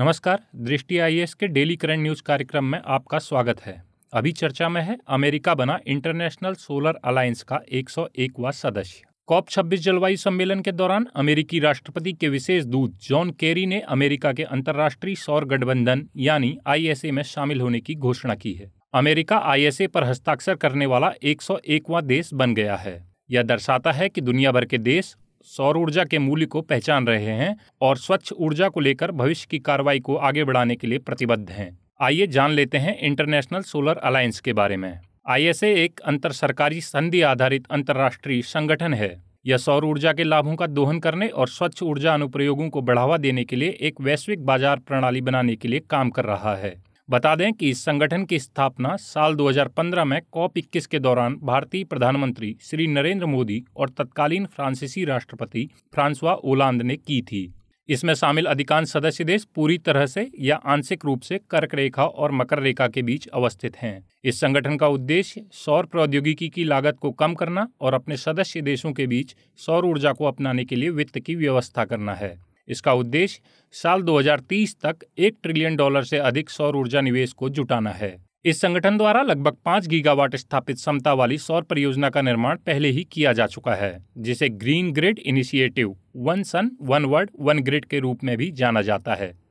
नमस्कार दृष्टि आई के डेली करंट न्यूज कार्यक्रम में आपका स्वागत है अभी चर्चा में है अमेरिका बना इंटरनेशनल सोलर अलायंस का 101वां सदस्य कॉप 26 जलवायु सम्मेलन के दौरान अमेरिकी राष्ट्रपति के विशेष दूत जॉन केरी ने अमेरिका के अंतर्राष्ट्रीय सौर गठबंधन यानी आई में शामिल होने की घोषणा की है अमेरिका आई पर हस्ताक्षर करने वाला एक देश बन गया है यह दर्शाता है कि दुनिया भर के देश सौर ऊर्जा के मूल्य को पहचान रहे हैं और स्वच्छ ऊर्जा को लेकर भविष्य की कार्रवाई को आगे बढ़ाने के लिए प्रतिबद्ध हैं आइए जान लेते हैं इंटरनेशनल सोलर अलायंस के बारे में आईएसए एक अंतर सरकारी संधि आधारित अंतर्राष्ट्रीय संगठन है यह सौर ऊर्जा के लाभों का दोहन करने और स्वच्छ ऊर्जा अनुप्रयोगों को बढ़ावा देने के लिए एक वैश्विक बाजार प्रणाली बनाने के लिए काम कर रहा है बता दें कि इस संगठन की स्थापना साल 2015 में कॉप इक्कीस के दौरान भारतीय प्रधानमंत्री श्री नरेंद्र मोदी और तत्कालीन फ्रांसीसी राष्ट्रपति फ्रांसवा ओलांद ने की थी इसमें शामिल अधिकांश सदस्य देश पूरी तरह से या आंशिक रूप से कर्क रेखा और मकर रेखा के बीच अवस्थित हैं इस संगठन का उद्देश्य सौर प्रौद्योगिकी की लागत को कम करना और अपने सदस्य देशों के बीच सौर ऊर्जा को अपनाने के लिए वित्त की व्यवस्था करना है इसका उद्देश्य साल 2030 तक एक ट्रिलियन डॉलर से अधिक सौर ऊर्जा निवेश को जुटाना है इस संगठन द्वारा लगभग पाँच गीगावाट स्थापित क्षमता वाली सौर परियोजना का निर्माण पहले ही किया जा चुका है जिसे green grid initiative one sun one world one grid के रूप में भी जाना जाता है